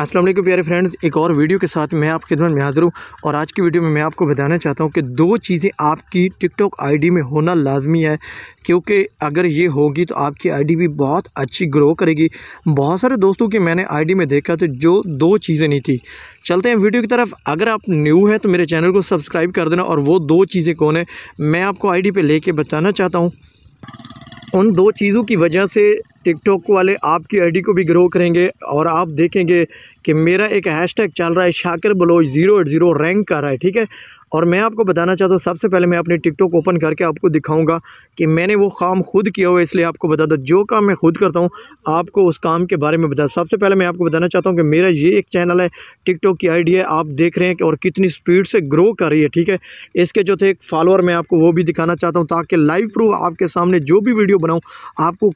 अस्सलाम वालेकुम प्यारे फ्रेंड्स एक और वीडियो के साथ मैं आपकी खिदमत में हाजिर हूँ और आज की वीडियो में मैं आपको बताना चाहता हूँ कि दो चीज़ें आपकी टिकटॉक आईडी में होना लाजमी है क्योंकि अगर ये होगी तो आपकी आईडी भी बहुत अच्छी ग्रो करेगी बहुत सारे दोस्तों की मैंने आईडी में देखा तो जो दो चीज़ें नहीं थी चलते हैं वीडियो की तरफ अगर आप न्यू हैं तो मेरे चैनल को सब्सक्राइब कर देना और वो दो चीज़ें कौन है मैं आपको आई डी पर बताना चाहता हूँ उन दो चीज़ों की वजह से टिकटॉक वाले आपकी आईडी को भी ग्रो करेंगे और आप देखेंगे कि मेरा एक हैशटैग चल रहा है Shakir Baloch zero eight zero rank कर रहा है ठीक है और मैं आपको बताना चाहता हूँ सबसे पहले मैं अपने टिकटॉक ओपन करके आपको दिखाऊंगा कि मैंने वो काम खुद किया हुआ है इसलिए आपको बता दो जो काम मैं खुद करता हूँ आपको उस काम के बारे में बता सबसे पहले मैं आपको बताना चाहता हूँ कि मेरा ये एक चैनल है टिकटॉक की आईडी है आप देख रहे हैं कि और कितनी स्पीड से ग्रो कर रही है ठीक है इसके जो थे एक फॉलोअर मैं आपको वो भी दिखाना चाहता हूँ ताकि लाइव प्रूफ आपके सामने जो भी वीडियो बनाऊँ आपको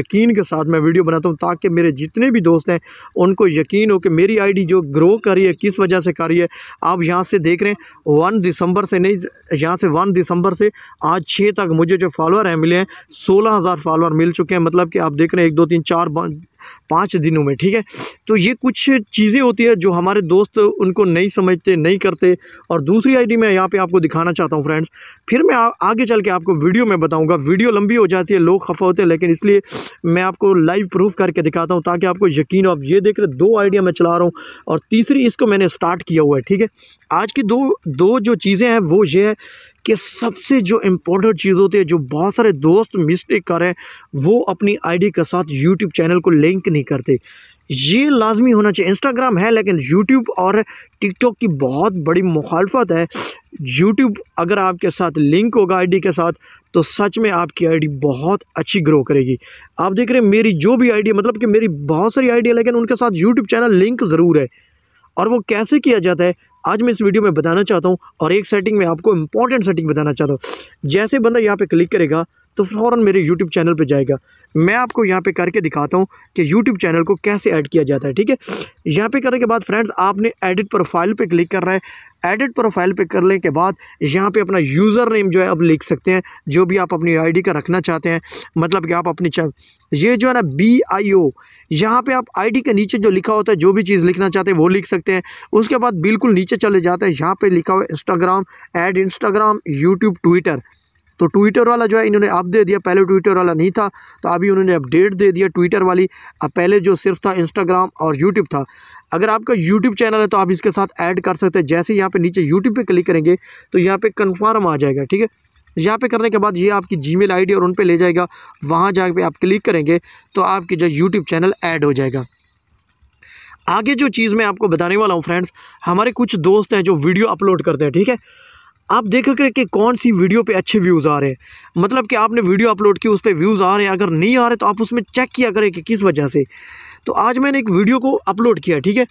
यकीन यकीन के साथ मैं वीडियो बनाता हूँ ताकि मेरे जितने भी दोस्त हैं उनको यकीन हो कि मेरी आईडी जो ग्रो कर रही है किस वजह से कर रही है आप यहाँ से देख रहे हैं वन दिसंबर से नहीं यहाँ से वन दिसंबर से आज छः तक मुझे जो फॉलोअर हैं मिले हैं सोलह हज़ार फॉलोअर मिल चुके हैं मतलब कि आप देख रहे हैं एक दो तीन चार पाँच दिनों में ठीक है तो ये कुछ चीज़ें होती है जो हमारे दोस्त उनको नहीं समझते नहीं करते और दूसरी आईडी मैं यहाँ पे आपको दिखाना चाहता हूँ फ्रेंड्स फिर मैं आगे चल के आपको वीडियो में बताऊँगा वीडियो लंबी हो जाती है लोग खफा होते हैं लेकिन इसलिए मैं आपको लाइव प्रूफ करके दिखाता हूँ ताकि आपको यकीन हो आप ये देख रहे दो आइडिया मैं चला रहा हूँ और तीसरी इसको मैंने स्टार्ट किया हुआ है ठीक है आज की दो दो जो चीज़ें हैं वो ये है कि सबसे जो इम्पोर्टेंट चीज़ होती है जो बहुत सारे दोस्त मिस्टेक कर रहे हैं वो अपनी आईडी के साथ यूट्यूब चैनल को लिंक नहीं करते ये लाजमी होना चाहिए इंस्टाग्राम है लेकिन यूट्यूब और टिकटॉक की बहुत बड़ी मुखालफत है यूट्यूब अगर आपके साथ लिंक होगा आईडी के साथ तो सच में आपकी आईडी बहुत अच्छी ग्रो करेगी आप देख रहे हैं मेरी जो भी आईडी मतलब कि मेरी बहुत सारी आईडी है लेकिन उनके साथ यूट्यूब चैनल लिंक ज़रूर है और वो कैसे किया जाता है आज मैं इस वीडियो में बताना चाहता हूँ और एक सेटिंग में आपको इंपॉर्टेंट सेटिंग बताना चाहता हूँ जैसे बंदा यहाँ पे क्लिक करेगा तो फ़ौर मेरे यूट्यूब चैनल पे जाएगा मैं आपको यहाँ पे करके दिखाता हूँ कि यूट्यूब चैनल को कैसे ऐड किया जाता है ठीक है यहाँ पे करने के बाद फ्रेंड्स आपने एडिट प्रोफाइल पर क्लिक करना है एडिट प्रोफाइल पे करने के बाद यहाँ पे अपना यूज़र नेम जो है अब लिख सकते हैं जो भी आप अपनी आईडी का रखना चाहते हैं मतलब कि आप अपनी ये जो है ना बी आई ओ यहाँ पर आप आईडी के नीचे जो लिखा होता है जो भी चीज़ लिखना चाहते हैं वो लिख सकते हैं उसके बाद बिल्कुल नीचे चले जाते हैं यहाँ पर लिखा हुआ Instagram ad Instagram YouTube Twitter तो ट्विटर वाला जो है इन्होंने अब दे दिया पहले ट्विटर वाला नहीं था तो अभी उन्होंने अपडेट दे दिया ट्विटर वाली अब पहले जो सिर्फ था इंस्टाग्राम और यूट्यूब था अगर आपका यूट्यूब चैनल है तो आप इसके साथ ऐड कर सकते हैं जैसे यहाँ पे नीचे यूट्यूब पे क्लिक करेंगे तो यहाँ पे कंफर्म आ जाएगा ठीक है यहाँ पे करने के बाद ये आपकी आई डी और उन पर ले जाएगा वहाँ जा आप क्लिक करेंगे तो आपकी जो यूट्यूब चैनल ऐड हो जाएगा आगे जो चीज़ मैं आपको बताने वाला हूँ फ्रेंड्स हमारे कुछ दोस्त हैं जो वीडियो अपलोड करते हैं ठीक है आप देखो कि कौन सी वीडियो पे अच्छे व्यूज़ आ रहे हैं मतलब कि आपने वीडियो अपलोड की उस पर व्यूज़ आ रहे हैं अगर नहीं आ रहे तो आप उसमें चेक किया करें कि किस वजह से तो आज मैंने एक वीडियो को अपलोड किया ठीक है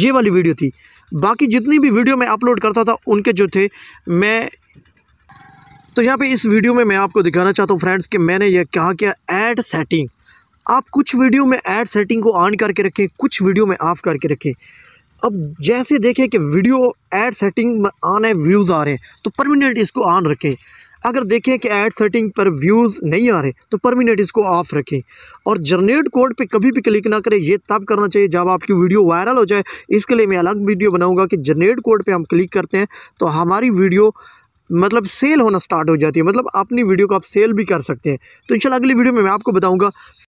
ये वाली वीडियो थी बाकी जितनी भी वीडियो मैं अपलोड करता था उनके जो थे मैं तो यहाँ पे इस वीडियो में मैं आपको दिखाना चाहता हूँ फ्रेंड्स कि मैंने ये कहा किया ऐड सेटिंग आप कुछ वीडियो में ऐड सेटिंग को ऑन करके रखें कुछ वीडियो में ऑफ़ करके रखें अब जैसे देखें कि वीडियो एड सेटिंग में आने है व्यूज़ आ रहे हैं तो परमानेंट इसको ऑन रखें अगर देखें कि ऐड सेटिंग पर व्यूज़ नहीं आ रहे तो परमिनेंट इसको ऑफ़ रखें और जनरेट कोड पे कभी भी क्लिक ना करें ये तब करना चाहिए जब आपकी वीडियो वायरल हो जाए इसके लिए मैं अलग वीडियो बनाऊंगा कि जनरेट कोड पे हम क्लिक करते हैं तो हमारी वीडियो मतलब सेल होना स्टार्ट हो जाती है मतलब अपनी वीडियो को आप सेल भी कर सकते हैं तो इन अगली वीडियो में मैं आपको बताऊँगा